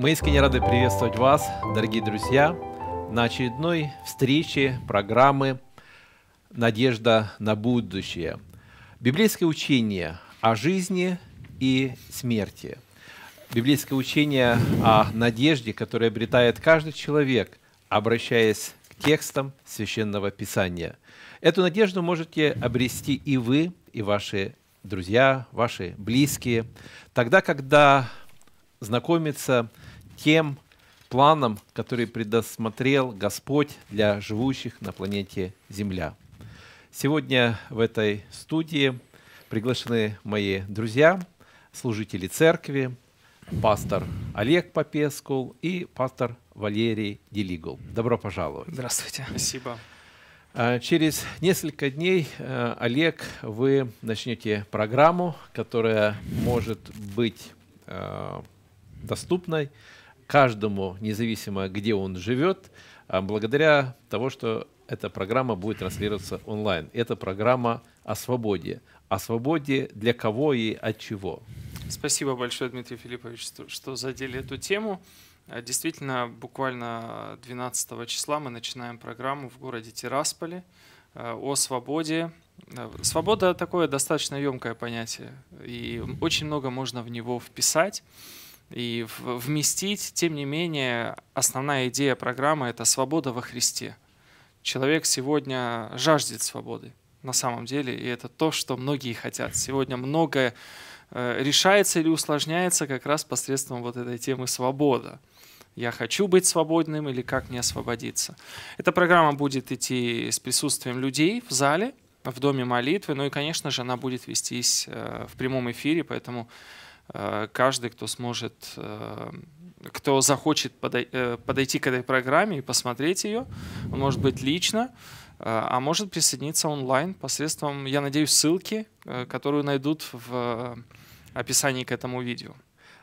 Мы искренне рады приветствовать вас, дорогие друзья, на очередной встрече программы «Надежда на будущее». Библейское учение о жизни и смерти. Библейское учение о надежде, которое обретает каждый человек, обращаясь к текстам Священного Писания. Эту надежду можете обрести и вы, и ваши друзья, ваши близкие, тогда, когда знакомится тем планом, который предусмотрел Господь для живущих на планете Земля. Сегодня в этой студии приглашены мои друзья, служители церкви, пастор Олег Попескул и пастор Валерий Делигул. Добро пожаловать. Здравствуйте. Спасибо. А, через несколько дней, э, Олег, вы начнете программу, которая может быть э, доступной каждому, независимо где он живет, а, благодаря того, что эта программа будет транслироваться онлайн. Это программа о свободе. О свободе для кого и от чего. Спасибо большое, Дмитрий Филиппович, что задели эту тему. А, действительно, буквально 12 числа мы начинаем программу в городе Тирасполе а, о свободе. Свобода такое достаточно емкое понятие, и очень много можно в него вписать и вместить. Тем не менее, основная идея программы — это свобода во Христе. Человек сегодня жаждет свободы на самом деле, и это то, что многие хотят. Сегодня многое э, решается или усложняется как раз посредством вот этой темы «свобода». Я хочу быть свободным или как мне освободиться. Эта программа будет идти с присутствием людей в зале, в доме молитвы, ну и, конечно же, она будет вестись э, в прямом эфире, поэтому Э, каждый, кто сможет, э, кто захочет э, подойти к этой программе и посмотреть ее, он может быть лично, а может присоединиться онлайн посредством, я надеюсь, ссылки, которую найдут в описании к этому видео.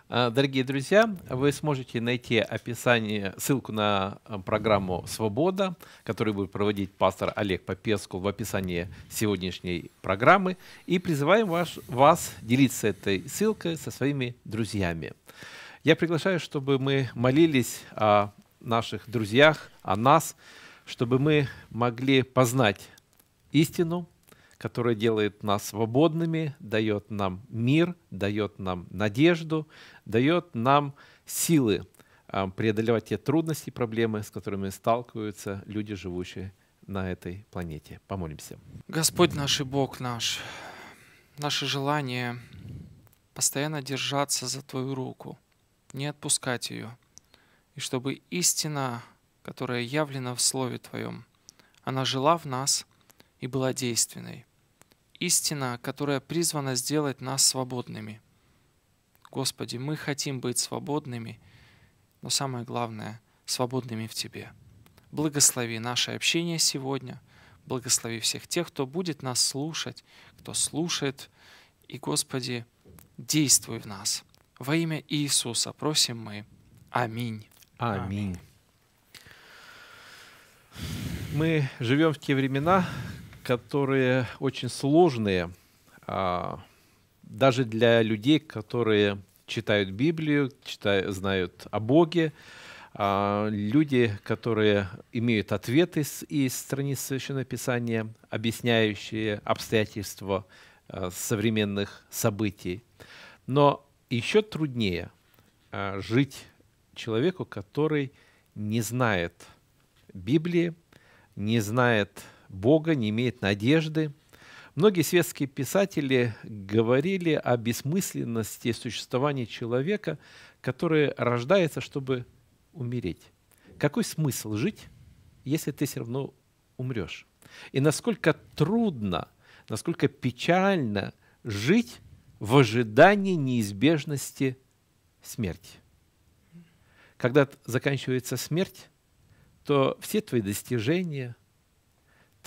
А, дорогие друзья, вы сможете найти описание, ссылку на а, программу «Свобода», которую будет проводить пастор Олег Попескул в описании сегодняшней программы. И призываем вас, вас делиться этой ссылкой со своими друзьями. Я приглашаю, чтобы мы молились о наших друзьях, о нас, чтобы мы могли познать истину – которая делает нас свободными, дает нам мир, дает нам надежду, дает нам силы а, преодолевать те трудности и проблемы, с которыми сталкиваются люди, живущие на этой планете. Помолимся. Господь наш и Бог наш, наше желание постоянно держаться за Твою руку, не отпускать ее, и чтобы истина, которая явлена в Слове Твоем, она жила в нас и была действенной истина, которая призвана сделать нас свободными. Господи, мы хотим быть свободными, но самое главное, свободными в Тебе. Благослови наше общение сегодня, благослови всех тех, кто будет нас слушать, кто слушает, и, Господи, действуй в нас. Во имя Иисуса просим мы. Аминь. Аминь. Аминь. Мы живем в те времена, которые очень сложные, а, даже для людей, которые читают Библию, читают, знают о Боге, а, люди, которые имеют ответы из, из страниц Священного Писания, объясняющие обстоятельства а, современных событий. Но еще труднее жить человеку, который не знает Библии, не знает Бога, не имеет надежды. Многие светские писатели говорили о бессмысленности существования человека, который рождается, чтобы умереть. Какой смысл жить, если ты все равно умрешь? И насколько трудно, насколько печально жить в ожидании неизбежности смерти. Когда заканчивается смерть, то все твои достижения –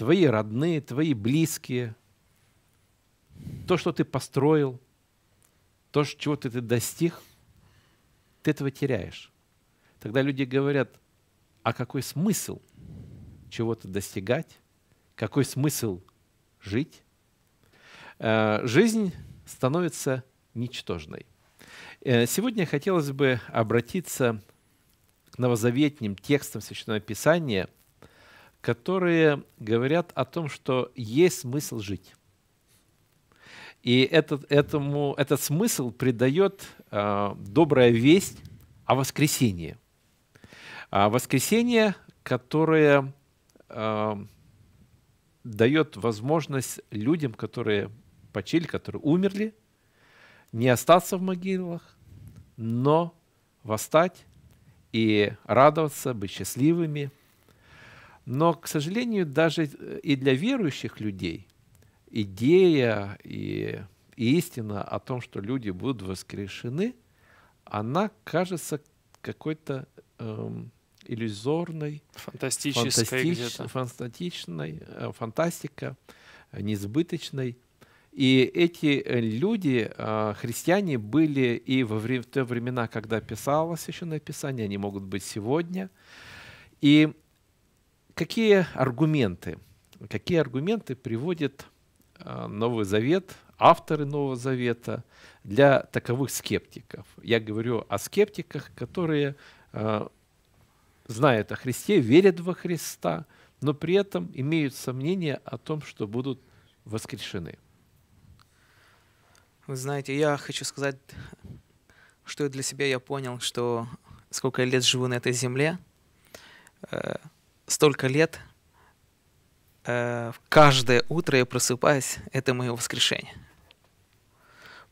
твои родные, твои близкие, то, что ты построил, то, чего ты, ты достиг, ты этого теряешь. Тогда люди говорят, а какой смысл чего-то достигать, какой смысл жить? Э, жизнь становится ничтожной. Э, сегодня хотелось бы обратиться к новозаветним текстам Священного Писания – которые говорят о том, что есть смысл жить. И этот, этому, этот смысл придает э, добрая весть о воскресении. А воскресение, которое э, дает возможность людям, которые почили, которые умерли, не остаться в могилах, но восстать и радоваться, быть счастливыми – но, к сожалению, даже э, и для верующих людей идея и истина о том, что люди будут воскрешены, она кажется какой-то эм, иллюзорной, фантастической, фантастич, э, фантастика, э, несбыточной. И эти люди, христиане, были и во вре- в те времена, когда писалось еще Писание, они могут быть сегодня. И какие аргументы, какие аргументы приводит э, Новый Завет, авторы Нового Завета для таковых скептиков? Я говорю о скептиках, которые э, знают о Христе, верят во Христа, но при этом имеют сомнения о том, что будут воскрешены. Вы знаете, я хочу сказать, что для себя я понял, что сколько лет живу на этой земле, э, столько лет, э, каждое утро я просыпаюсь, это мое воскрешение.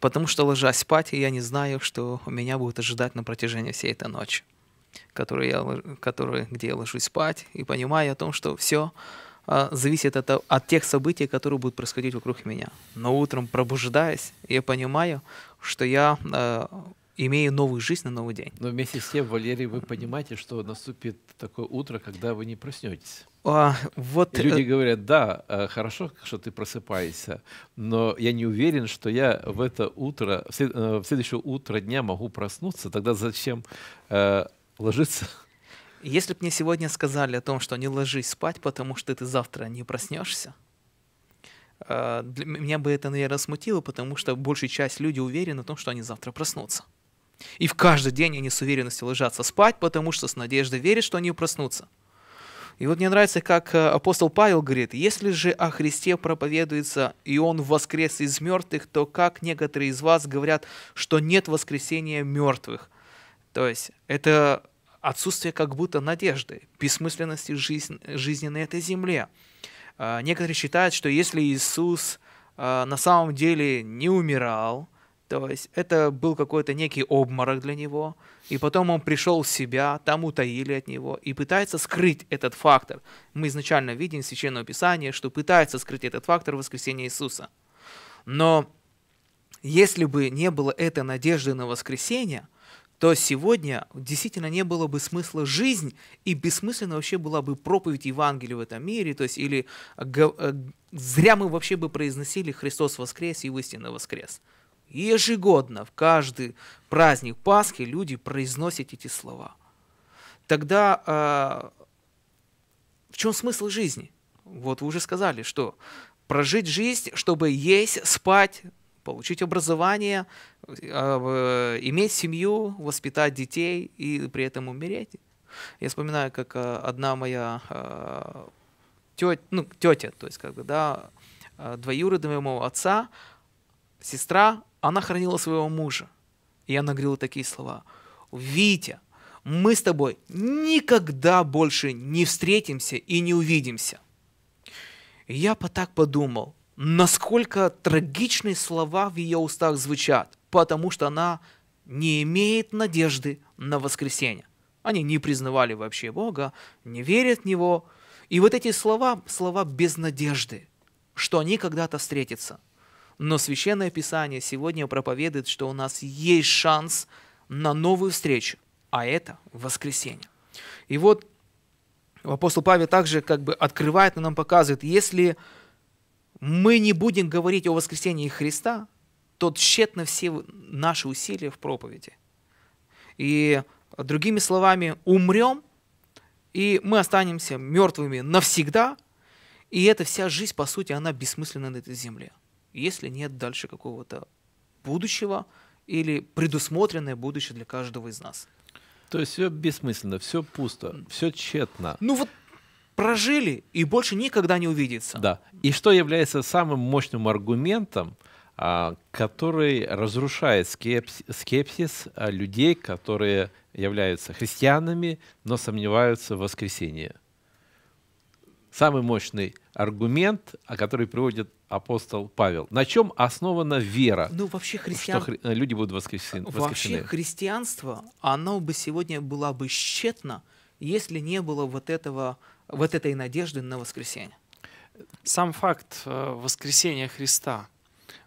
Потому что, ложась спать, я не знаю, что меня будет ожидать на протяжении всей этой ночи, которую я, которую, где я ложусь спать, и понимаю о том, что все э, зависит от, от тех событий, которые будут происходить вокруг меня. Но утром пробуждаясь, я понимаю, что я э, имея новую жизнь на новый день. Но вместе с тем, Валерий, вы понимаете, что наступит такое утро, когда вы не проснетесь. А, вот... И люди э, говорят, да, э, хорошо, что ты просыпаешься, но я не уверен, что я в это утро, в, след... Э, в следующее утро дня могу проснуться, тогда зачем э, ложиться? Если бы мне сегодня сказали о том, что не ложись спать, потому что ты завтра не проснешься, для меня бы это, наверное, смутило, потому что большая часть людей уверена в том, что они завтра проснутся. И в каждый день они с уверенностью ложатся спать, потому что с надеждой верят, что они проснутся. И вот мне нравится, как э, апостол Павел говорит, если же о Христе проповедуется, и Он воскрес из мертвых, то как некоторые из вас говорят, что нет воскресения мертвых? То есть это отсутствие как будто надежды, бессмысленности жизнь, жизни на этой земле. А некоторые считают, что если Иисус э, на самом деле не умирал, то есть это был какой-то некий обморок для него, и потом он пришел в себя, там утаили от него, и пытается скрыть этот фактор. Мы изначально видим Священное Писание, что пытается скрыть этот фактор воскресения Иисуса. Но если бы не было этой надежды на воскресение, то сегодня действительно не было бы смысла жизнь, и бессмысленно вообще была бы проповедь Евангелия в этом мире, то есть или э, э, зря мы вообще бы произносили «Христос воскрес» и «Истинно воскрес». воскрес Ежегодно, в каждый праздник Пасхи люди произносят эти слова. Тогда э, в чем смысл жизни? Вот вы уже сказали, что прожить жизнь, чтобы есть, спать, получить образование, а, иметь семью, воспитать детей и при этом умереть. Я вспоминаю, как а, одна моя тетя, ну, тетя, то есть как бы, да, двоюродная моего отца, сестра, она хранила своего мужа. И она говорила такие слова. «Витя, мы с тобой никогда больше не встретимся и не увидимся». Я я так подумал, насколько трагичные слова в ее устах звучат, потому что она не имеет надежды на воскресенье. Они не признавали вообще Бога, не верят в Него. И вот эти слова, слова без надежды, что они когда-то встретятся – но Священное Писание сегодня проповедует, что у нас есть шанс на новую встречу, а это воскресенье. И вот апостол Павел также как бы открывает и нам показывает, если мы не будем говорить о воскресении Христа, то тщетно все наши усилия в проповеди. И другими словами, умрем, и мы останемся мертвыми навсегда, и эта вся жизнь, по сути, она бессмысленна на этой земле если нет дальше какого-то будущего или предусмотренное будущее для каждого из нас. То есть все бессмысленно, все пусто, все тщетно. Ну вот прожили и больше никогда не увидится. Да. И что является самым мощным аргументом, а, который разрушает скепсис, скепсис а, людей, которые являются христианами, но сомневаются в воскресении? самый мощный аргумент, который приводит апостол Павел. На чем основана вера? Ну, вообще христиан... Что э, люди будут воскресены. Вообще христианство, оно бы сегодня было бы тщетно, если не было вот, этого, вот этой надежды на воскресенье. Сам факт э, воскресения Христа.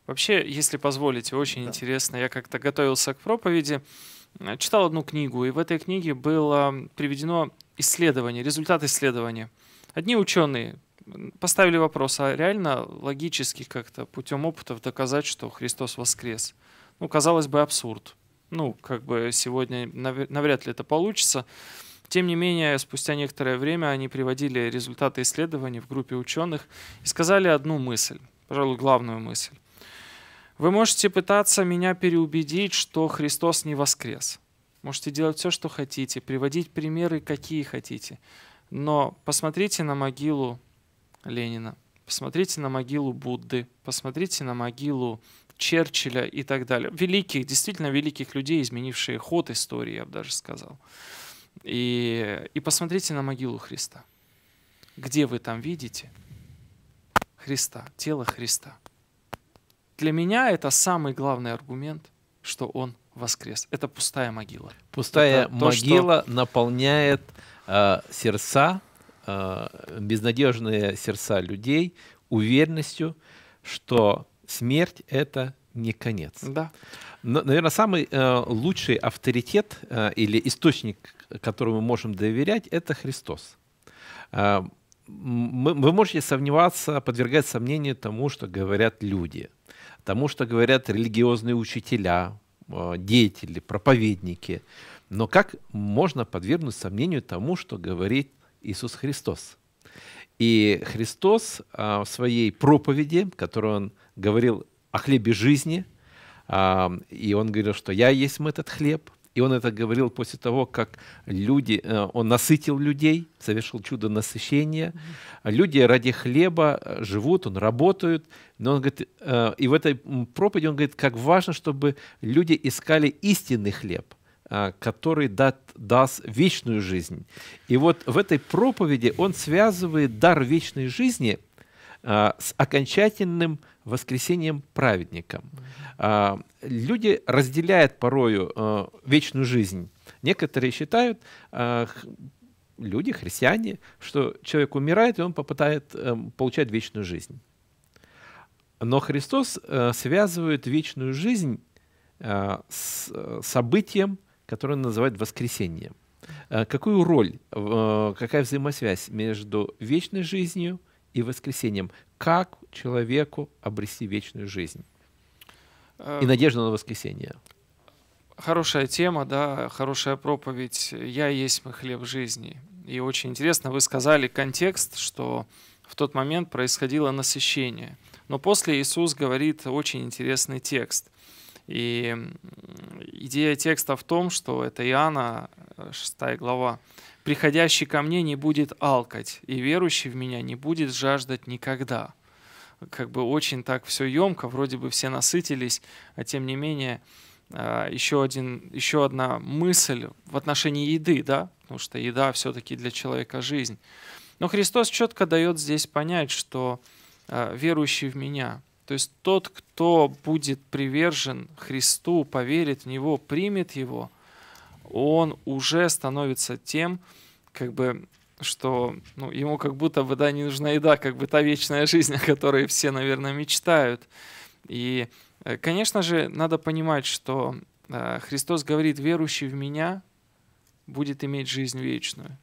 Вообще, если позволите, очень да. интересно. Я как-то готовился к проповеди, э, читал одну книгу, и в этой книге было приведено исследование, результат исследования – Одни ученые поставили вопрос, а реально логически как-то путем опытов доказать, что Христос воскрес? Ну, казалось бы, абсурд. Ну, как бы сегодня навряд ли это получится. Тем не менее, спустя некоторое время они приводили результаты исследований в группе ученых и сказали одну мысль, пожалуй, главную мысль. Вы можете пытаться меня переубедить, что Христос не воскрес. Можете делать все, что хотите, приводить примеры, какие хотите. Но посмотрите на могилу Ленина, посмотрите на могилу Будды, посмотрите на могилу Черчилля и так далее. Великих, действительно великих людей, изменившие ход истории, я бы даже сказал. И, и посмотрите на могилу Христа. Где вы там видите Христа, тело Христа? Для меня это самый главный аргумент, что Он воскрес. Это пустая могила. Пустая это могила то, что... наполняет Э, сердца, э, безнадежные сердца людей уверенностью, что смерть — это не конец. Да. Но, наверное, самый э, лучший авторитет э, или источник, которому мы можем доверять, это Христос. Э, мы, вы можете сомневаться, подвергать сомнению тому, что говорят люди, тому, что говорят религиозные учителя, э, деятели, проповедники. Но как можно подвергнуть сомнению тому, что говорит Иисус Христос? И Христос а, в своей проповеди, которую он говорил о хлебе жизни, а, и он говорил, что «я есть этот хлеб», и он это говорил после того, как люди, э, он насытил людей, совершил чудо насыщения. Люди ради хлеба э, живут, он работает. Но он говорит, э, и в этой проповеди он говорит, как важно, чтобы люди искали истинный хлеб – Э, который дат, даст вечную жизнь. И вот в этой проповеди он связывает дар вечной жизни э, с окончательным воскресением праведником. Э, люди разделяют порою вечную жизнь. Некоторые считают, люди, христиане, что человек умирает, и он попадает получать вечную жизнь. Но Христос связывает вечную жизнь с событием, которое он называет воскресением. Э, какую роль, э, какая взаимосвязь между вечной жизнью и воскресением? Как человеку обрести вечную жизнь? И э, надежду на воскресение. Хорошая тема, да, хорошая проповедь. «Я есть мой хлеб жизни». И очень интересно, вы сказали контекст, что в тот момент происходило насыщение. Но после Иисус говорит очень интересный текст – и идея текста в том, что это Иоанна, 6 э, глава, «Приходящий ко мне не будет алкать, и верующий в меня не будет жаждать никогда». Как бы очень так все емко, вроде бы все насытились, а тем не менее а, еще, один, еще одна мысль в отношении еды, да, потому что еда все-таки для человека жизнь. Но Христос четко дает здесь понять, что а, верующий в меня – то есть тот, кто будет привержен Христу, поверит в Него, примет Его, он уже становится тем, как бы, что ну, ему как будто бы да, не нужна еда, как бы та вечная жизнь, о которой все, наверное, мечтают. И, э, конечно же, надо понимать, что э, Христос говорит, верующий в меня будет иметь жизнь вечную.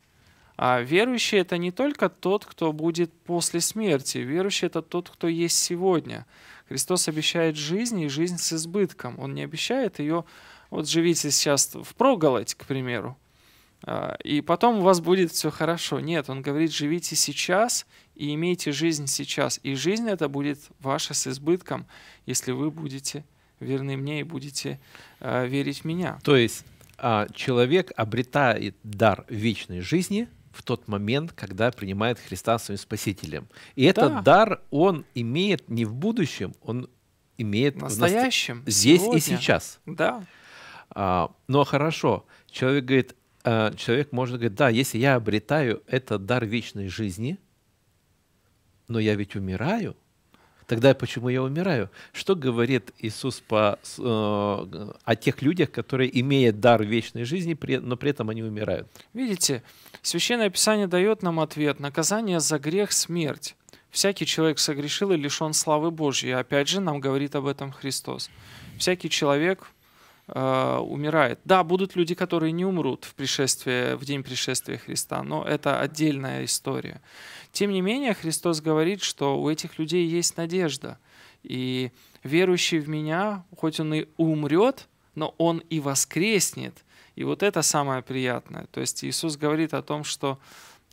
А верующий это не только тот, кто будет после смерти. Верующий это тот, кто есть сегодня. Христос обещает жизнь и жизнь с избытком. Он не обещает ее, вот живите сейчас в проголодь, к примеру, а, и потом у вас будет все хорошо. Нет, он говорит, живите сейчас и имейте жизнь сейчас. И жизнь это будет ваша с избытком, если вы будете верны мне и будете а, верить в меня. То есть а, человек обретает дар вечной жизни – в тот момент, когда принимает Христа своим спасителем. И да. этот дар он имеет не в будущем, он имеет в настоящем, наста... здесь сегодня. и сейчас. Да. А, но хорошо, человек говорит, э, человек может говорить, да, если я обретаю этот дар вечной жизни, но я ведь умираю – Тогда почему я умираю? Что говорит Иисус по, э, о тех людях, которые имеют дар вечной жизни, при, но при этом они умирают? Видите, Священное Писание дает нам ответ. Наказание за грех – смерть. Всякий человек согрешил и лишен славы Божьей. Опять же, нам говорит об этом Христос. Всякий человек э, умирает. Да, будут люди, которые не умрут в, пришествии, в день пришествия Христа, но это отдельная история. Тем не менее, Христос говорит, что у этих людей есть надежда. И верующий в меня, хоть он и умрет, но он и воскреснет. И вот это самое приятное. То есть Иисус говорит о том, что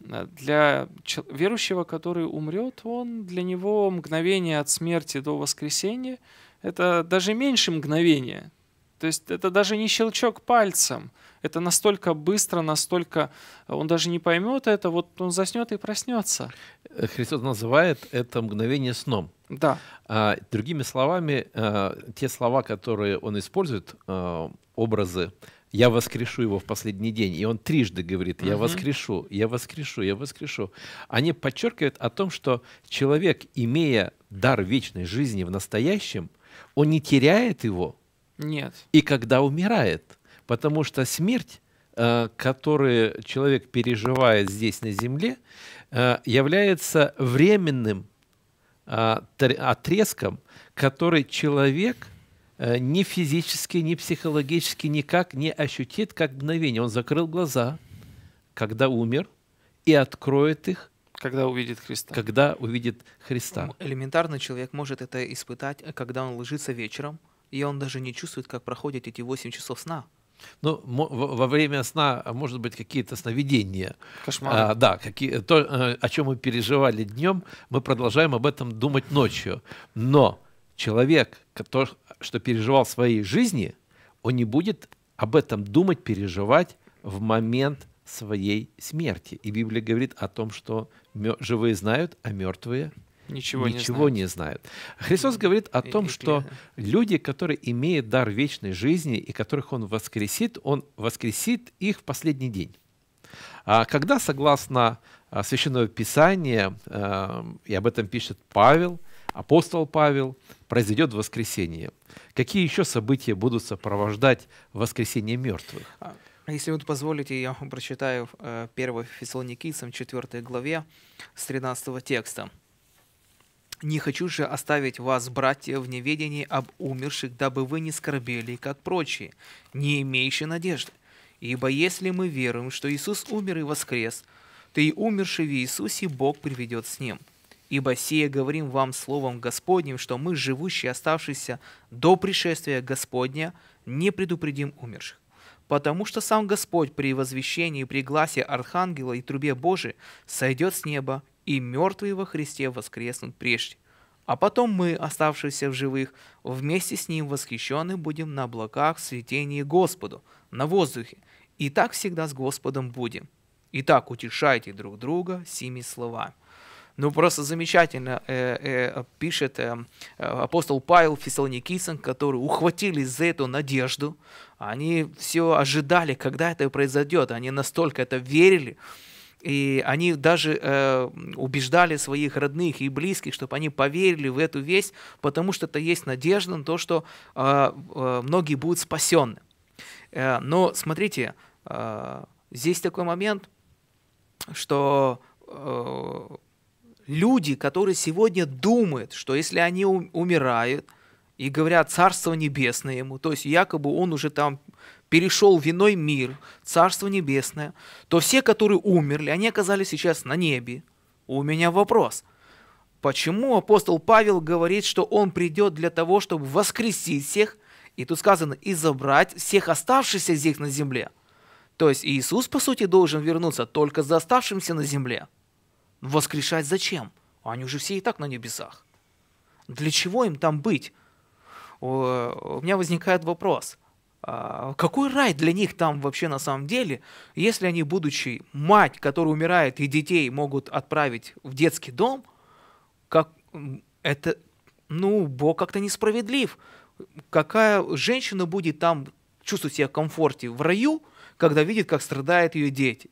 э, для верующего, который умрет, он для него мгновение от смерти до воскресения — это даже меньше мгновения. То есть это даже не щелчок пальцем — это настолько быстро, настолько э, он даже не поймет это, вот он заснет и проснется. Э, Христос называет это мгновение сном. Да. А, другими словами, а, те слова, которые он использует, а, образы, я воскрешу его в последний день. И он трижды говорит, я воскрешу, я воскрешу, я воскрешу. Они подчеркивают о том, что человек, имея дар вечной жизни в настоящем, он не теряет его. Нет. И когда умирает, Потому что смерть, э, которую человек переживает здесь на земле, э, является временным э, отрезком, который человек ни физически, ни психологически никак не ощутит, как мгновение. Он закрыл глаза, когда умер, и откроет их когда увидит Христа. Когда увидит Христа. Элементарно человек может это испытать, когда он ложится вечером, и он даже не чувствует, как проходят эти 8 часов сна. Ну, во время сна, а, может быть, какие-то сновидения. Кошмары. А, да, какие, э, то, э, о чем мы переживали днем, мы продолжаем об этом думать ночью. Но человек, который, что переживал в своей жизни, он не будет об этом думать, переживать в момент своей смерти. И Библия говорит о том, что живые знают, а мертвые ничего, ничего не, знают. не знают. Христос говорит о том, и, что и, люди, которые имеют дар вечной жизни и которых Он воскресит, Он воскресит их в последний день. А когда, согласно а, священному Писанию, э, и об этом пишет Павел, апостол Павел, произойдет воскресение. Какие еще события будут сопровождать воскресение мертвых? А, если вы позволите, я прочитаю 1 э, Фессалоникийцам 4 главе с 13 текста. Не хочу же оставить вас, братья, в неведении об умерших, дабы вы не скорбели, как прочие, не имеющие надежды. Ибо если мы веруем, что Иисус умер и воскрес, то и умерший в Иисусе Бог приведет с Ним. Ибо сие говорим вам словом Господним, что мы, живущие, оставшиеся до пришествия Господня, не предупредим умерших. Потому что сам Господь при возвещении, при гласе Архангела и трубе Божией сойдет с неба, и мертвые во Христе воскреснут прежде. А потом мы, оставшиеся в живых, вместе с Ним восхищены будем на облаках в светении Господу, на воздухе. И так всегда с Господом будем. Итак, утешайте друг друга сими словами. Ну, просто замечательно э, э, пишет э, апостол Павел Фессалоникийцам, которые ухватились за эту надежду. Они все ожидали, когда это произойдет. Они настолько это верили, и они даже э, убеждали своих родных и близких, чтобы они поверили в эту весть, потому что это есть надежда на то, что э, э, многие будут спасены. Э, но смотрите, э, здесь такой момент, что э, люди, которые сегодня думают, что если они умирают и говорят «Царство небесное ему», то есть якобы он уже там перешел виной мир, Царство Небесное, то все, которые умерли, они оказались сейчас на небе. У меня вопрос. Почему апостол Павел говорит, что он придет для того, чтобы воскресить всех, и тут сказано, и забрать всех оставшихся здесь на земле? То есть Иисус, по сути, должен вернуться только за оставшимся на земле. Воскрешать зачем? Они уже все и так на небесах. Для чего им там быть? У меня возникает вопрос – а, какой рай для них там вообще на самом деле, если они, будучи мать, которая умирает, и детей могут отправить в детский дом, как это, ну, Бог как-то несправедлив. Какая женщина будет там чувствовать себя в комфорте в раю, когда видит, как страдают ее дети?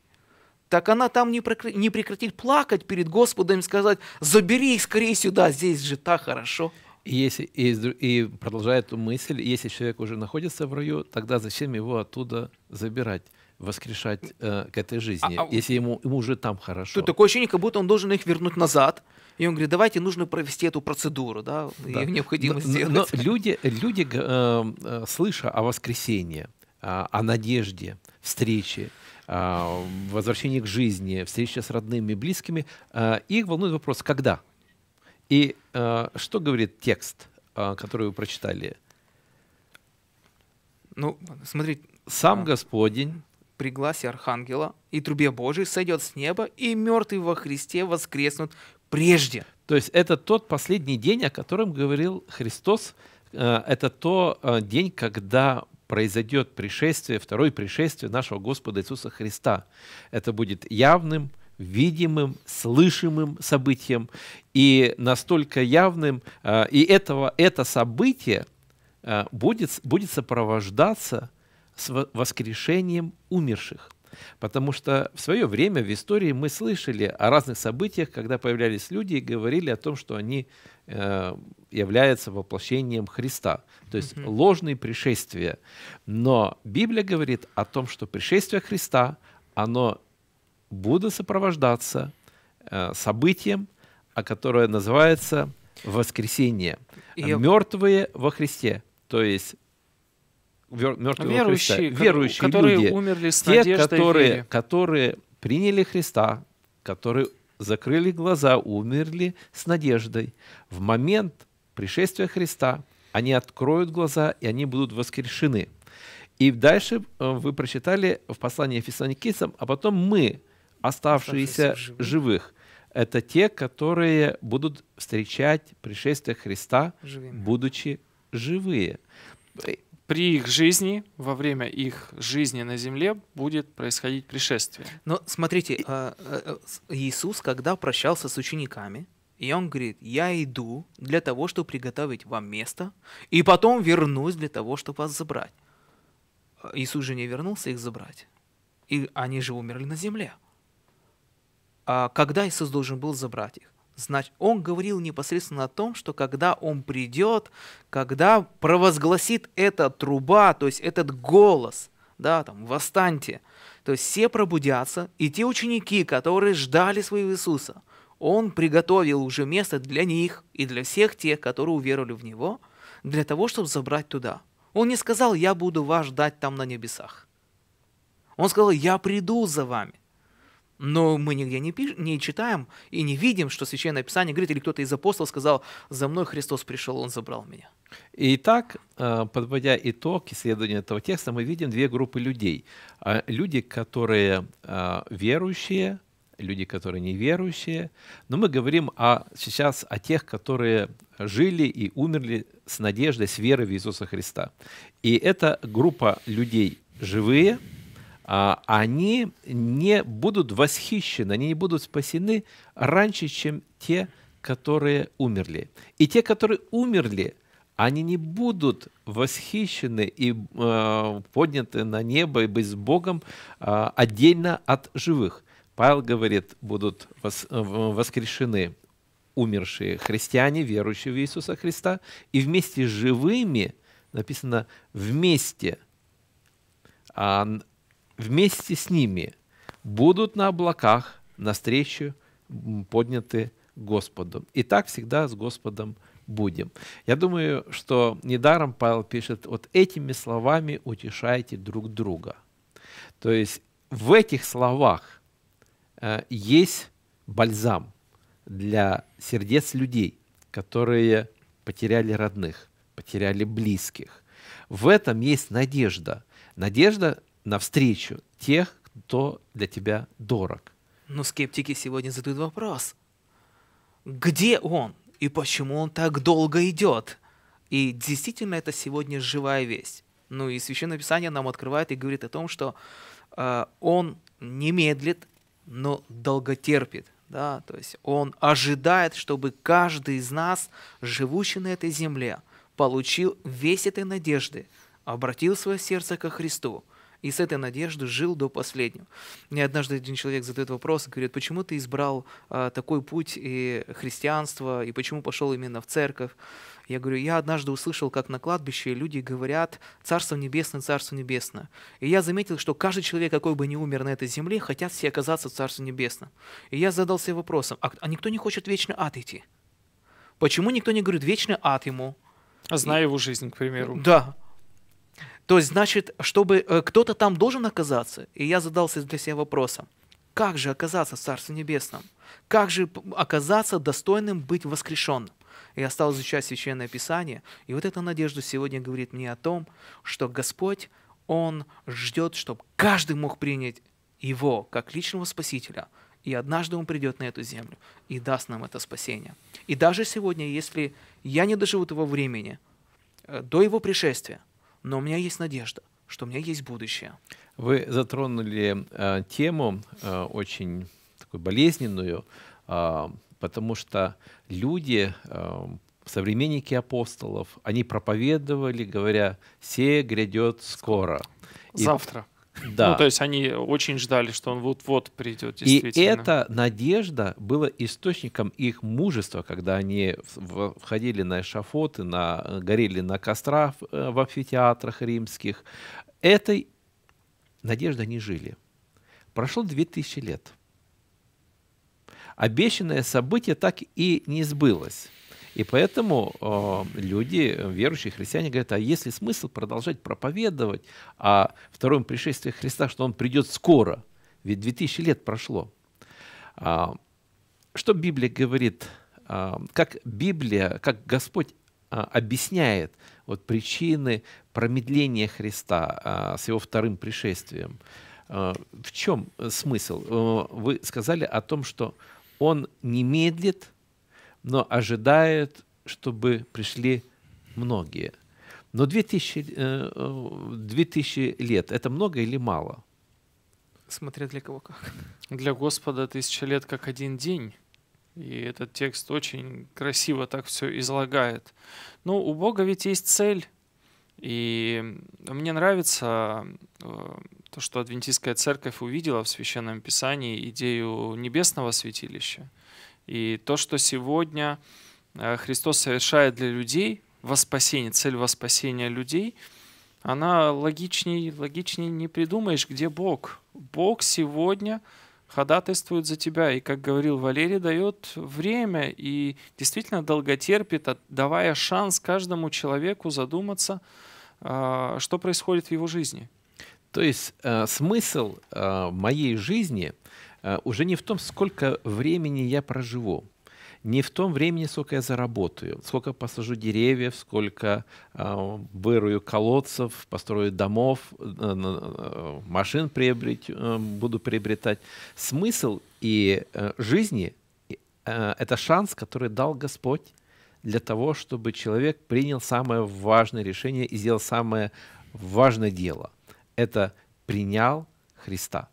Так она там не, прекр... не прекратит плакать перед Господом и сказать, забери их скорее сюда, здесь же так хорошо если, и, и продолжает эту мысль, если человек уже находится в раю, тогда зачем его оттуда забирать? воскрешать э, к этой жизни, а, а если ему, ему уже там хорошо. Тут такое ощущение, как будто он должен их вернуть назад. И он говорит, давайте нужно провести эту процедуру, да, да. ее необходимо но, сделать. Но, но люди, люди э, э слыша о воскресении, э, о надежде, встрече, э, а, возвращении к жизни, встрече с родными, близкими, э, их волнует вопрос, когда? И э, что говорит текст, э, который вы прочитали? Ну, смотрите, Сам а, Господень при гласе Архангела и трубе Божией сойдет с неба, и мертвые во Христе воскреснут прежде. То есть это тот последний день, о котором говорил Христос. Э, это то э, день, когда произойдет пришествие, второе пришествие нашего Господа Иисуса Христа. Это будет явным, видимым, слышимым событием и настолько явным, а, и этого, это событие а, будет, будет сопровождаться с воскрешением умерших. Потому что в свое время в истории мы слышали о разных событиях, когда появлялись люди и говорили о том, что они э, являются воплощением Христа, то есть угу. ложные пришествия. Но Библия говорит о том, что пришествие Христа, оно буду сопровождаться э, событием, а которое называется воскресение. И... Мертвые во Христе, то есть мертвые верующие, во Христа, верующие которые люди, умерли с те, которые, вере. которые приняли Христа, которые закрыли глаза, умерли с надеждой. В момент пришествия Христа они откроют глаза, и они будут воскрешены. И дальше э, вы прочитали в послании Фессалоникийцам, а потом мы – оставшиеся, живых — это те, которые будут встречать пришествие Христа, Живыми. будучи живые. Э, при их жизни, во время их жизни на земле будет происходить пришествие. Но смотрите, а, а, Иисус, когда прощался с учениками, и он говорит, я иду для того, чтобы приготовить вам место, и потом вернусь для того, чтобы вас забрать. А, Иисус же не вернулся их забрать. И они же умерли на земле. А, когда Иисус должен был забрать их. Значит, он говорил непосредственно о том, что когда он придет, когда провозгласит эта труба, то есть этот голос, да, там, восстаньте, то есть все пробудятся, и те ученики, которые ждали своего Иисуса, он приготовил уже место для них и для всех тех, которые уверовали в Него, для того, чтобы забрать туда. Он не сказал, я буду вас ждать там на небесах. Он сказал, я приду за вами. Но мы нигде не, пиш... не читаем и не видим, что Священное Писание говорит, или кто-то из апостолов сказал, за мной Христос пришел, Он забрал меня. Итак, э, подводя итог исследования этого текста, мы видим две группы людей. А, люди, которые э, верующие, люди, которые неверующие. Но мы говорим о, сейчас о тех, которые жили и умерли с надеждой, с верой в Иисуса Христа. И это группа людей живые, а, они не будут восхищены, они не будут спасены раньше, чем те, которые умерли. И те, которые умерли, они не будут восхищены и э, подняты на небо и быть с Богом э, отдельно от живых. Павел говорит, будут вос, э, воскрешены умершие христиане, верующие в Иисуса Христа, и вместе с живыми, написано, вместе э, вместе с ними будут на облаках навстречу подняты Господу. И так всегда с Господом будем. Я думаю, что недаром Павел пишет, вот этими словами утешайте друг друга. То есть в этих словах э, есть бальзам для сердец людей, которые потеряли родных, потеряли близких. В этом есть надежда. Надежда навстречу тех, кто для тебя дорог. Но скептики сегодня задают вопрос. Где он? И почему он так долго идет? И действительно это сегодня живая весть. Ну и Священное Писание нам открывает и говорит о том, что э, он не медлит, но долготерпит. Да? То есть он ожидает, чтобы каждый из нас, живущий на этой земле, получил весь этой надежды, обратил свое сердце ко Христу – и с этой надеждой жил до последнего. Мне однажды один человек задает вопрос и говорит, почему ты избрал а, такой путь и христианство, и почему пошел именно в церковь? Я говорю, я однажды услышал, как на кладбище люди говорят «Царство небесное, Царство небесное». И я заметил, что каждый человек, какой бы ни умер на этой земле, хотят все оказаться в Царстве небесном. И я задался вопросом, а, а никто не хочет вечный ад идти? Почему никто не говорит «Вечный ад ему»? А знаю его жизнь, к примеру. Да. То есть, значит, чтобы э, кто-то там должен оказаться. И я задался для себя вопросом, как же оказаться в Царстве Небесном? Как же оказаться достойным быть воскрешенным? Я стал изучать Священное Писание, и вот эта надежда сегодня говорит мне о том, что Господь, Он ждет, чтобы каждый мог принять Его как личного Спасителя, и однажды Он придет на эту землю и даст нам это спасение. И даже сегодня, если я не доживу того времени, э, до Его пришествия – но у меня есть надежда, что у меня есть будущее. Вы затронули э, тему э, очень такую болезненную, э, потому что люди, э, современники апостолов, они проповедовали, говоря, «Се грядет скоро». И, Завтра. Да. Ну, то есть они очень ждали, что он вот-вот придет, И эта надежда была источником их мужества, когда они входили на эшафоты, на, горели на кострах э, в амфитеатрах римских. Этой надеждой они жили. Прошло 2000 лет. Обещанное событие так и не сбылось. И поэтому э, люди, верующие христиане, говорят, а есть ли смысл продолжать проповедовать о втором пришествии Христа, что он придет скоро? Ведь 2000 лет прошло. А, что Библия говорит? А, как Библия, как Господь а, объясняет вот, причины промедления Христа а, с его вторым пришествием? А, в чем смысл? Э, вы сказали о том, что он не медлит – но ожидает, чтобы пришли многие. Но 2000, 2000 э, э, лет – это много или мало? Смотря для кого как. Для Господа тысяча лет как один день. И этот текст очень красиво так все излагает. Ну, у Бога ведь есть цель. И мне нравится э, то, что адвентистская церковь увидела в Священном Писании идею небесного святилища. И то, что сегодня э, Христос совершает для людей, во спасение, цель во спасение людей, она логичней, логичней не придумаешь, где Бог. Бог сегодня ходатайствует за тебя, и, как говорил Валерий, дает время и действительно долготерпит, давая шанс каждому человеку задуматься, э, что происходит в его жизни. То есть э, смысл э, моей жизни – Э, уже не в том, сколько времени я проживу, не в том времени, сколько я заработаю, сколько посажу деревьев, сколько э, вырую колодцев, построю домов, э, э машин приобрет, э, буду приобретать. Смысл и э, жизни э, это шанс, который дал Господь для того, чтобы человек принял самое важное решение и сделал самое важное дело. Это принял Христа.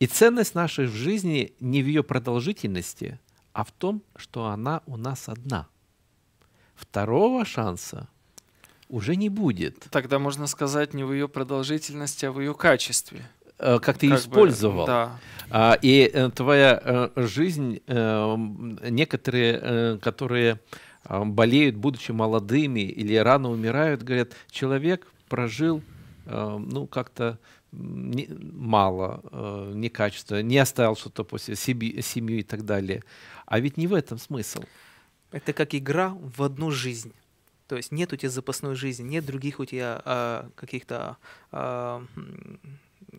И ценность нашей в жизни не в ее продолжительности, а в том, что она у нас одна. Второго шанса уже не будет. Тогда можно сказать не в ее продолжительности, а в ее качестве. Э, как ты как использовал. Бы, да. А, и э, твоя э, жизнь, некоторые, которые болеют, будучи молодыми или рано умирают, говорят, человек прожил ну, как-то не, мало, э, некачественно, не оставил что-то после семьи, семью и так далее. А ведь не в этом смысл. Это как игра в одну жизнь. То есть нет у тебя запасной жизни, нет других у тебя э, каких-то э,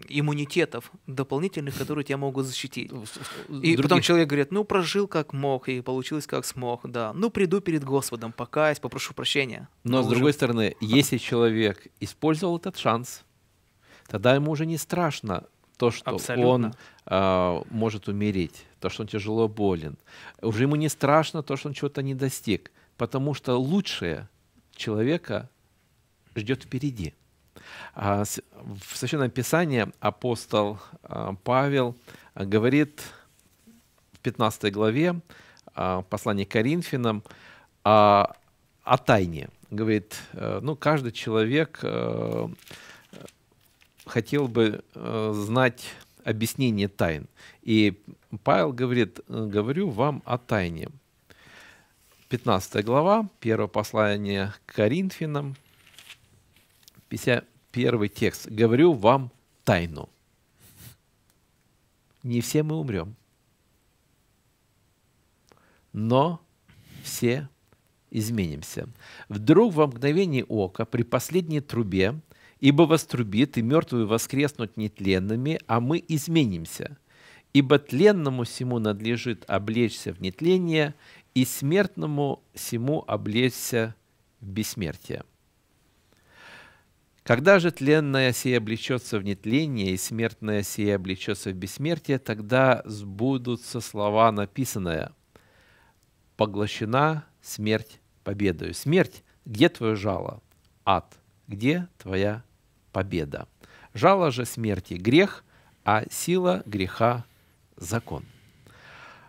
иммунитетов дополнительных, которые тебя могут защитить. И Других. потом человек говорит, ну, прожил как мог, и получилось как смог, да. Ну, приду перед Господом, покаюсь, попрошу прощения. Но, Но с уже... другой стороны, если человек использовал этот шанс, тогда ему уже не страшно то, что Абсолютно. он э, может умереть, то, что он тяжело болен. Уже ему не страшно то, что он чего-то не достиг, потому что лучшее человека ждет впереди. А, в Священном Писании апостол а, Павел говорит в 15 главе послания Коринфянам о, о тайне. Говорит, э, ну, каждый человек э, хотел бы э, знать объяснение тайн. И Павел говорит, э, говорю вам о тайне. 15 глава, первое послание к Коринфянам, 51 текст. Говорю вам тайну. Не все мы умрем, но все изменимся. Вдруг во мгновение ока при последней трубе – Ибо вострубит, и мертвые воскреснут нетленными, а мы изменимся. Ибо тленному всему надлежит облечься в нетление, и смертному всему облечься в бессмертие. Когда же тленная сия облечется в нетление, и смертная сия облечется в бессмертие, тогда сбудутся слова написанные: «Поглощена смерть победою». Смерть, где твое жало? Ад – где твоя победа? Жало же смерти – грех, а сила греха – закон.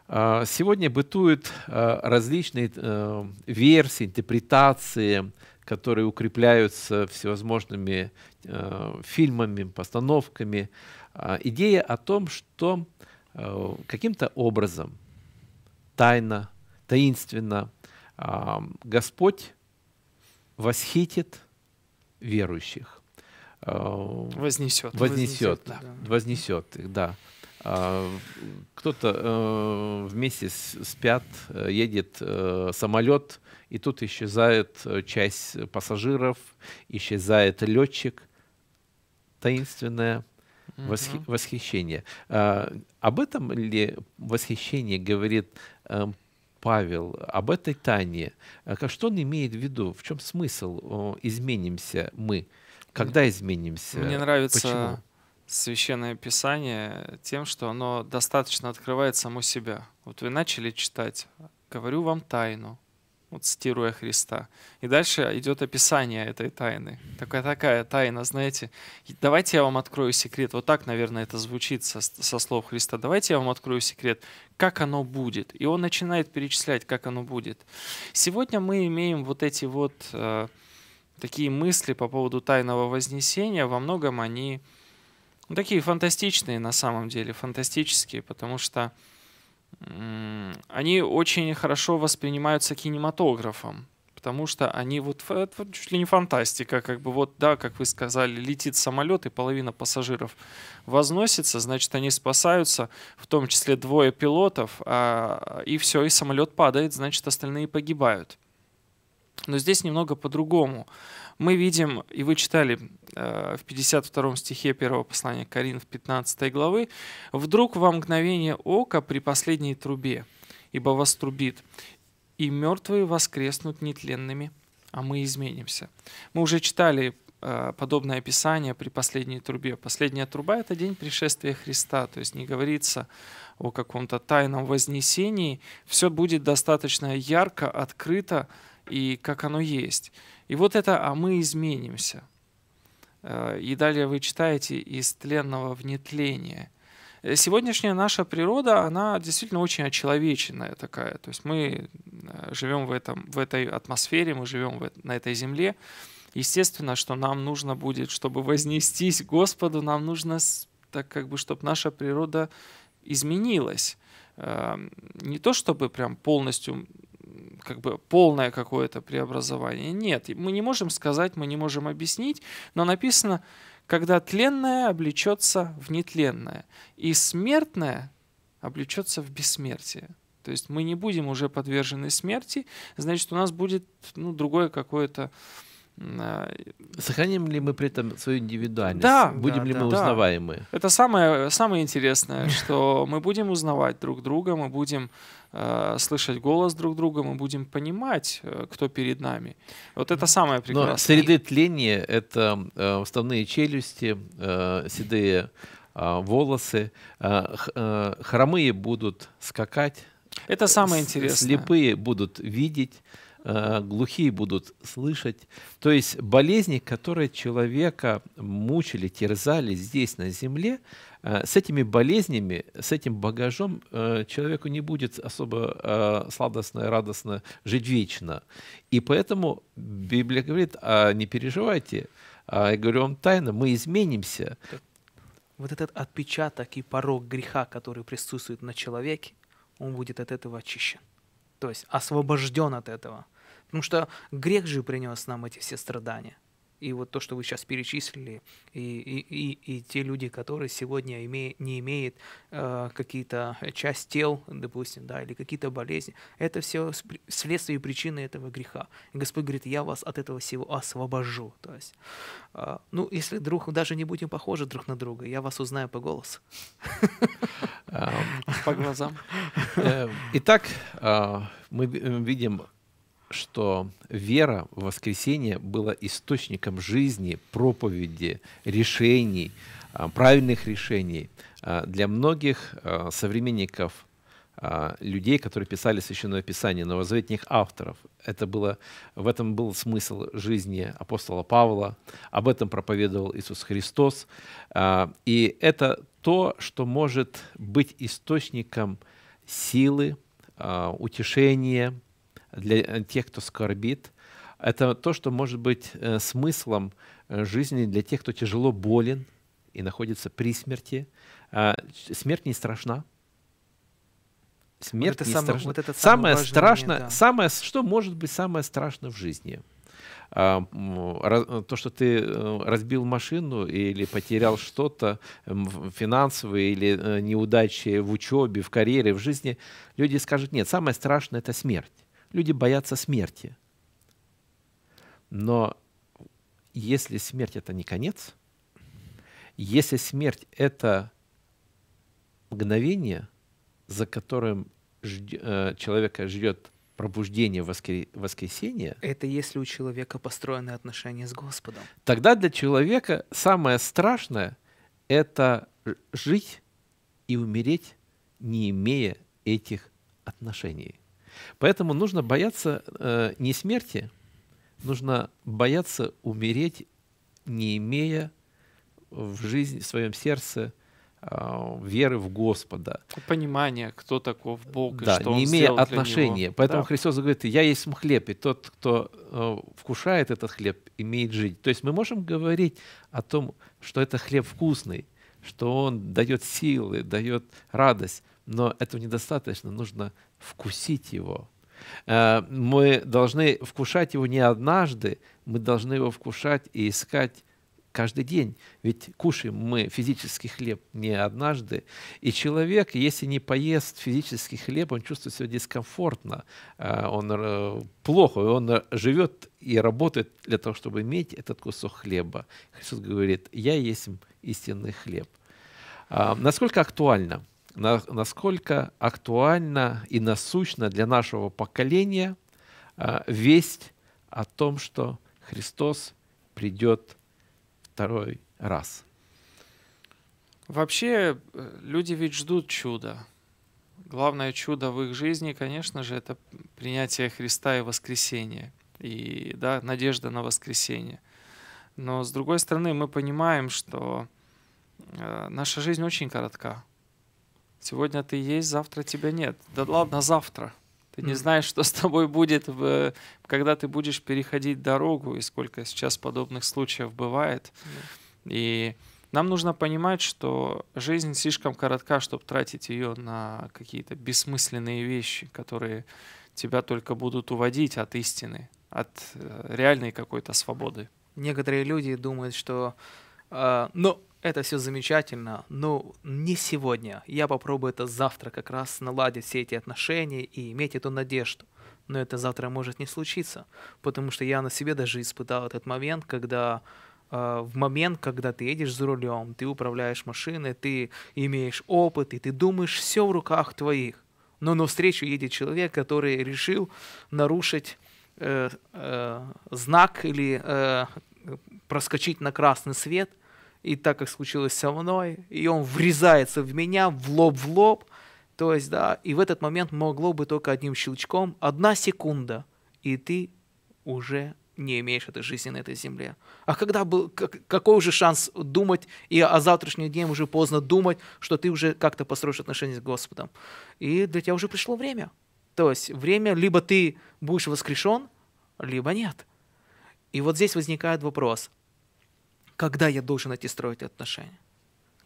А, сегодня бытуют а, различные э, версии, интерпретации, которые укрепляются всевозможными э, фильмами, постановками. А, идея о том, что э, каким-то образом, тайно, таинственно Господь восхитит верующих. Э, вознесет. Вознесет, вознесет, их, да. Э, кто-то э, вместе спят, едет самолет, и тут исчезает часть пассажиров, исчезает летчик. Таинственное восхи- восхищение. Об этом ли восхищение говорит Павел об этой тайне, э, что он имеет в виду? В чем смысл изменимся мы? Когда изменимся? Мне нравится Почему? священное писание тем, что оно достаточно открывает само себя. Вот вы начали читать, говорю вам тайну, вот цитируя Христа. И дальше идет описание этой тайны. Такая такая тайна, знаете. Давайте я вам открою секрет. Вот так, наверное, это звучит со, со слов Христа. Давайте я вам открою секрет, как оно будет. И он начинает перечислять, как оно будет. Сегодня мы имеем вот эти вот э, такие мысли по поводу тайного вознесения. Во многом они ну, такие фантастичные на самом деле, фантастические, потому что они очень хорошо воспринимаются кинематографом, потому что они вот это чуть ли не фантастика, как бы вот да, как вы сказали, летит самолет и половина пассажиров возносится, значит они спасаются, в том числе двое пилотов, а, и все, и самолет падает, значит остальные погибают. Но здесь немного по-другому мы видим, и вы читали э, в 52 стихе первого послания Коринф 15 главы, «Вдруг во мгновение ока при последней трубе, ибо вас трубит, и мертвые воскреснут нетленными, а мы изменимся». Мы уже читали э, подобное описание при последней трубе. Последняя труба — это день пришествия Христа, то есть не говорится о каком-то тайном вознесении. Все будет достаточно ярко, открыто и как оно есть. И вот это «а мы изменимся». Э, и далее вы читаете «из тленного в э, Сегодняшняя наша природа, она действительно очень очеловеченная такая. То есть мы э, живем в, этом, в этой атмосфере, мы живем в, на этой земле. Естественно, что нам нужно будет, чтобы вознестись Господу, нам нужно так как бы, чтобы наша природа изменилась. Не то чтобы прям полностью как бы полное какое-то преобразование. Нет, мы не можем сказать, мы не можем объяснить, но написано, когда тленное облечется в нетленное, и смертное облечется в бессмертие. То есть мы не будем уже подвержены смерти, значит, у нас будет ну, другое какое-то а, Сохраним ли мы при этом свою индивидуальность? Да. Будем да, ли да, мы да. узнаваемы? Это самое, самое интересное, что мы будем узнавать друг друга, мы будем э, слышать голос друг друга, мы будем понимать, э, кто перед нами. Вот это самое прекрасное. Но среды тления — это э, уставные челюсти, э, седые э, волосы, э, э, хромые будут скакать, это самое интересное. Слепые будут видеть, Э, глухие будут слышать. То есть болезни, которые человека мучили, терзали здесь, на земле, э, с этими болезнями, с этим багажом э, человеку не будет особо сладостно и радостно жить вечно. И поэтому Библия говорит, а не переживайте, а я говорю вам тайно, мы изменимся. Вот этот отпечаток и порог греха, который присутствует на человеке, он будет от этого очищен. То есть освобожден от этого. Потому что грех же принес нам эти все страдания. И вот то, что вы сейчас перечислили, и, и, и, и те люди, которые сегодня име, не имеют э, какие-то э, часть тел, допустим, да, или какие-то болезни, это все следствие и причины этого греха. И Господь говорит, я вас от этого всего освобожу. То есть, э, ну, если друг, даже не будем похожи друг на друга, я вас узнаю по голосу. Эм. По глазам. Э, итак, э, мы видим что вера в воскресение была источником жизни, проповеди, решений, а, правильных решений а, для многих а, современников людей, которые писали Священное Писание, новозаветных авторов. Это было, в этом был смысл жизни апостола Павла, об этом проповедовал Иисус Христос. И это то, что может быть источником силы, утешения, для э, тех, кто скорбит. Это то, что может быть э, смыслом э, жизни для тех, кто тяжело болен и находится при смерти. А, смерть не страшна. Смерть вот это не самое, страшна. Вот это самое, самое страшное, да. самое, что может быть самое страшное в жизни а, – то, что ты разбил машину или потерял что-то финансовые или неудачи в учебе, в карьере, в жизни, люди скажут, нет, самое страшное – это смерть. Люди боятся смерти. Но если смерть это не конец, если смерть это мгновение, за которым жд... Э, человека ждет пробуждение воскр... воскресения. Это если у человека построены отношения с Господом. Тогда для человека самое страшное — это жить и умереть, не имея этих отношений. Поэтому нужно бояться э, не смерти, нужно бояться умереть, не имея в жизни, в своем сердце э, веры в Господа. Понимание, кто таков Бог да, и что не он имея отношения. Поэтому да. Христос говорит, я есть хлеб, и тот, кто э, вкушает этот хлеб, имеет жизнь. То есть мы можем говорить о том, что это хлеб вкусный, что он дает силы, дает радость, но этого недостаточно. Нужно вкусить его. Э, мы должны вкушать его не однажды, мы должны его вкушать и искать каждый день. Ведь кушаем мы физический хлеб не однажды. И человек, если не поест физический хлеб, он чувствует себя дискомфортно, э, он э, плохо, он живет и работает для того, чтобы иметь этот кусок хлеба. Христос говорит, я есть истинный хлеб. Насколько актуально – на, насколько актуальна и насущна для нашего поколения э, весть о том, что Христос придет второй раз. Вообще, э, люди ведь ждут чуда. Главное чудо в их жизни, конечно же, это принятие Христа и воскресение. И да, надежда на воскресение. Но с другой стороны, мы понимаем, что э, наша жизнь очень коротка. Сегодня ты есть, завтра тебя нет. Да ладно, завтра. Ты не знаешь, что с тобой будет, когда ты будешь переходить дорогу, и сколько сейчас подобных случаев бывает. И нам нужно понимать, что жизнь слишком коротка, чтобы тратить ее на какие-то бессмысленные вещи, которые тебя только будут уводить от истины, от э, реальной какой-то свободы. Некоторые люди думают, что э, ну, это все замечательно, но не сегодня. Я попробую это завтра как раз наладить все эти отношения и иметь эту надежду. Но это завтра может не случиться, потому что я на себе даже испытал этот момент, когда э, в момент, когда ты едешь за рулем, ты управляешь машиной, ты имеешь опыт, и ты думаешь, все в руках твоих. Но навстречу едет человек, который решил нарушить э, э, знак или э, проскочить на красный свет – и так как случилось со мной, и он врезается в меня, в лоб в лоб, то есть, да, и в этот момент могло бы только одним щелчком, одна секунда, и ты уже не имеешь этой жизни на этой земле. А когда был, как, какой уже шанс думать, и о завтрашнем дне уже поздно думать, что ты уже как-то построишь отношения с Господом. И для тебя уже пришло время. То есть время, либо ты будешь воскрешен, либо нет. И вот здесь возникает вопрос, когда я должен идти строить отношения?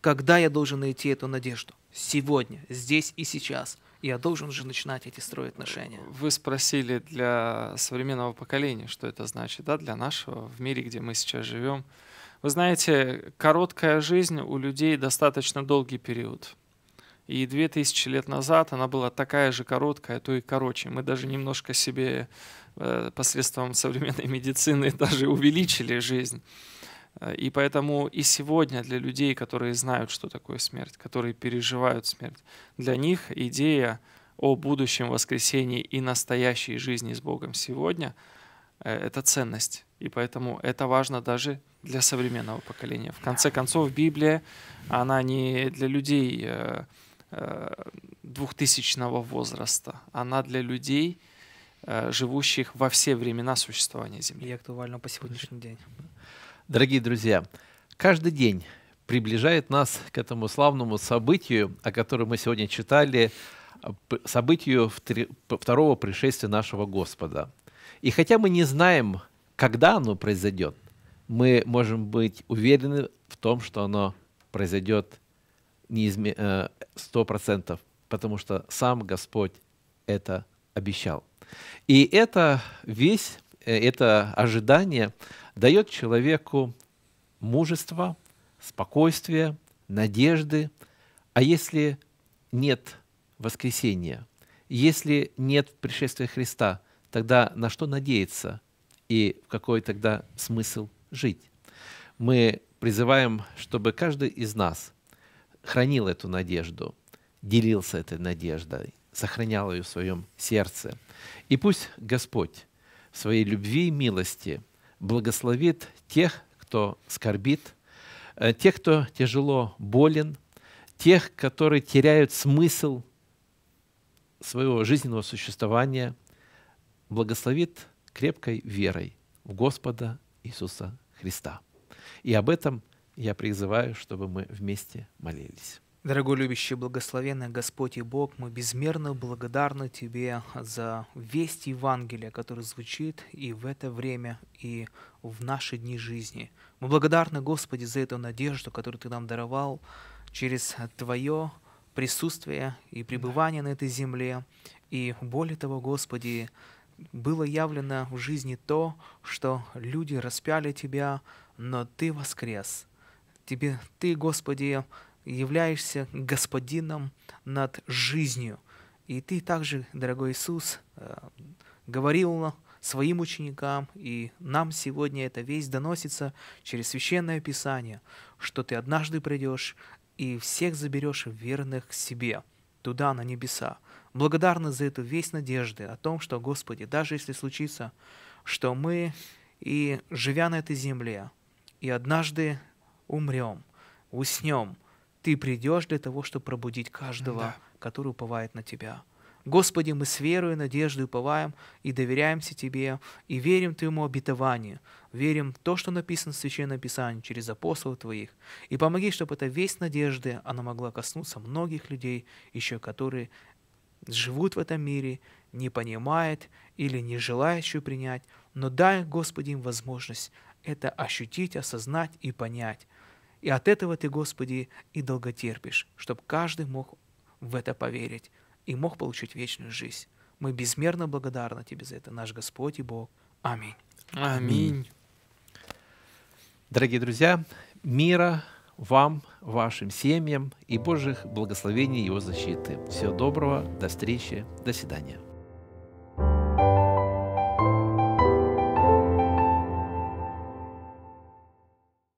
Когда я должен найти эту надежду? Сегодня, здесь и сейчас. Я должен уже начинать эти строить отношения. Вы спросили для современного поколения, что это значит, да, для нашего, в мире, где мы сейчас живем. Вы знаете, короткая жизнь у людей достаточно долгий период. И 2000 лет назад она была такая же короткая, то и короче. Мы даже немножко себе э, посредством современной медицины даже увеличили жизнь. Э, и поэтому и сегодня для людей, которые знают, что такое смерть, которые переживают смерть, для них идея о будущем воскресении и настоящей жизни с Богом сегодня э, — это ценность. И поэтому это важно даже для современного поколения. В конце концов, Библия, она не для людей э, двухтысячного возраста, она для людей, живущих во все времена существования Земли. И актуально по сегодняшний день. Дорогие друзья, каждый день приближает нас к этому славному событию, о котором мы сегодня читали, событию второго пришествия нашего Господа. И хотя мы не знаем, когда оно произойдет, мы можем быть уверены в том, что оно произойдет э, сто процентов, потому что сам Господь это обещал. И это весь Э, это ожидание дает человеку мужество, спокойствие, надежды. А если нет воскресения, если нет пришествия Христа, тогда на что надеяться и какой тогда смысл жить? Мы призываем, чтобы каждый из нас хранил эту надежду, делился этой надеждой, сохранял ее в своем сердце. И пусть Господь своей любви и милости благословит тех, кто скорбит, э, тех, кто тяжело болен, тех, которые теряют смысл своего жизненного существования, благословит крепкой верой в Господа Иисуса Христа. И об этом я призываю, чтобы мы вместе молились. Дорогой любящий, благословенный Господь и Бог, мы безмерно благодарны Тебе за весть Евангелия, который звучит и в это время, и в наши дни жизни. Мы благодарны, Господи, за эту надежду, которую Ты нам даровал через Твое присутствие и пребывание на этой земле. И более того, Господи, было явлено в жизни то, что люди распяли Тебя, но Ты воскрес. Тебе, Ты, Господи, являешься господином над жизнью. И ты также, дорогой Иисус, э, говорил своим ученикам, и нам сегодня эта весть доносится через Священное Писание, что ты однажды придешь и всех заберешь верных к себе, туда, на небеса. Благодарны за эту весть надежды о том, что, Господи, даже если случится, что мы, и живя на этой земле, и однажды умрем, уснем – ты придешь для того, чтобы пробудить каждого, да. который уповает на Тебя. Господи, мы с верой, и надеждой уповаем и доверяемся Тебе, и верим Твоему обетованию, верим в то, что написано в Священном Писании через апостолов Твоих. И помоги, чтобы эта весть надежды, она могла коснуться многих людей, еще которые живут в этом мире, не понимают или не желают еще принять, но дай, Господи, им возможность это ощутить, осознать и понять – и от этого Ты, Господи, и долготерпишь, чтобы каждый мог в это поверить и мог получить вечную жизнь. Мы безмерно благодарны Тебе за это, наш Господь и Бог. Аминь. Аминь. Дорогие друзья, мира вам, вашим семьям и Божьих благословений и его защиты. Всего доброго, до встречи, до свидания.